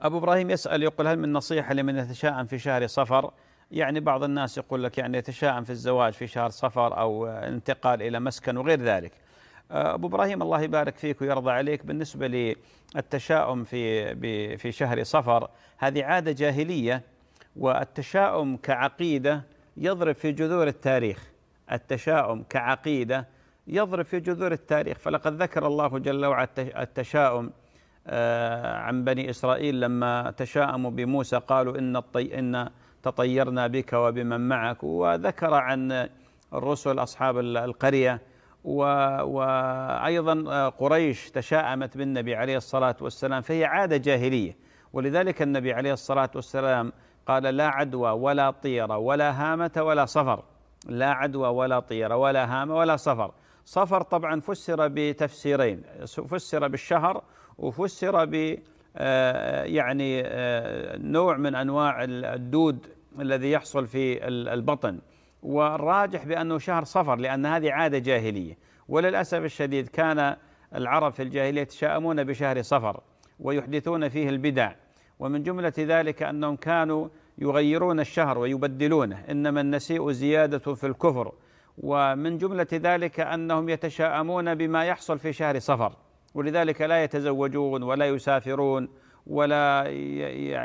أبو إبراهيم يسأل يقول هل من نصيحة لمن يتشائم في شهر صفر يعني بعض الناس يقول لك يعني يتشائم في الزواج في شهر صفر أو انتقال إلى مسكن وغير ذلك آه، أبو إبراهيم الله يبارك فيك ويرضى عليك بالنسبة للتشاؤم في, في شهر صفر هذه عادة جاهلية والتشاؤم كعقيدة يضرب في جذور التاريخ التشاؤم كعقيدة يضرب في جذور التاريخ فلقد ذكر الله جل وعلا التشاؤم آه، عن بني إسرائيل لما تشاءموا بموسى قالوا إن, الطي إن تطيرنا بك وبمن معك وذكر عن الرسل أصحاب القرية وأيضا قريش تشاءمت بالنبي عليه الصلاة والسلام فهي عادة جاهلية ولذلك النبي عليه الصلاة والسلام قال لا عدوى ولا طيرة ولا هامة ولا صفر لا عدوى ولا طيرة ولا هامة ولا صفر صفر طبعا فسر بتفسيرين فسر بالشهر وفسر ب آه، يعني آه، نوع من انواع الدود الذي يحصل في البطن والراجح بانه شهر صفر لان هذه عاده جاهليه وللاسف الشديد كان العرب في الجاهليه يتشائمون بشهر صفر ويحدثون فيه البدع ومن جمله ذلك انهم كانوا يغيرون الشهر ويبدلونه انما النسيء زياده في الكفر ومن جملة ذلك أنهم يتشاءمون بما يحصل في شهر صفر ولذلك لا يتزوجون ولا يسافرون ولا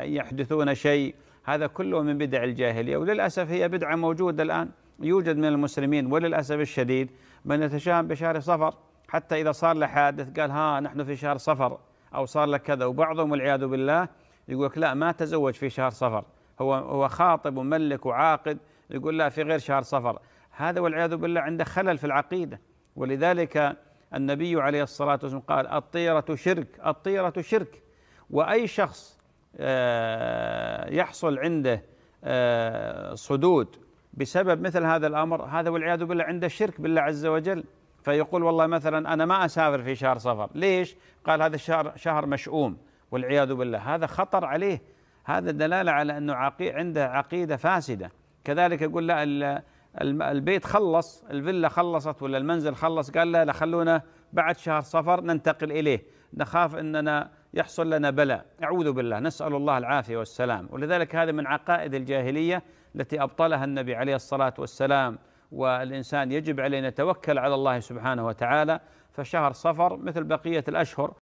يحدثون شيء هذا كله من بدع الجاهلية وللأسف هي بدعة موجودة الآن يوجد من المسلمين وللأسف الشديد من يتشاءم بشهر صفر حتى إذا صار له حادث قال ها نحن في شهر صفر أو صار لك كذا وبعضهم والعياذ بالله يقول لك لا ما تزوج في شهر صفر هو هو خاطب وملك وعاقد يقول لا في غير شهر صفر هذا والعياذ بالله عنده خلل في العقيده ولذلك النبي عليه الصلاه والسلام قال الطيره شرك الطيره شرك واي شخص آه، يحصل عنده آه، صدود بسبب مثل هذا الامر هذا والعياذ بالله عنده شرك بالله عز وجل فيقول والله مثلا انا ما اسافر في شهر صفر ليش؟ قال هذا الشهر شهر مشؤوم والعياذ بالله هذا خطر عليه هذا دلاله على انه عقي عنده عقيده فاسده كذلك يقول لا البيت خلص الفيلا خلصت ولا المنزل خلص قال لا لا خلونا بعد شهر صفر ننتقل إليه نخاف أننا يحصل لنا بلاء أعوذ بالله نسأل الله العافية والسلام ولذلك هذا من عقائد الجاهلية التي أبطلها النبي عليه الصلاة والسلام والإنسان يجب عليه أن يتوكل على الله سبحانه وتعالى فشهر صفر مثل بقية الأشهر